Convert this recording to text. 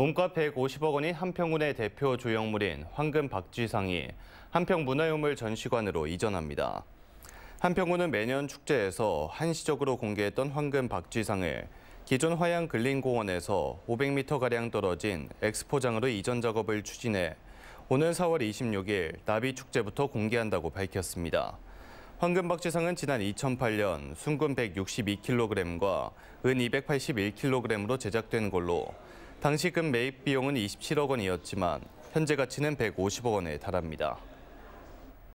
몸값 150억 원인 한평군의 대표 조형물인 황금 박쥐상이 한평문화유물 전시관으로 이전합니다. 한평군은 매년 축제에서 한시적으로 공개했던 황금 박쥐상을 기존 화양 근린공원에서 500m가량 떨어진 엑스포장으로 이전 작업을 추진해 오는 4월 26일 나비축제부터 공개한다고 밝혔습니다. 황금박쥐상은 지난 2008년 순금 162kg과 은 281kg으로 제작된 걸로 당시금 매입 비용은 27억 원이었지만 현재 가치는 150억 원에 달합니다.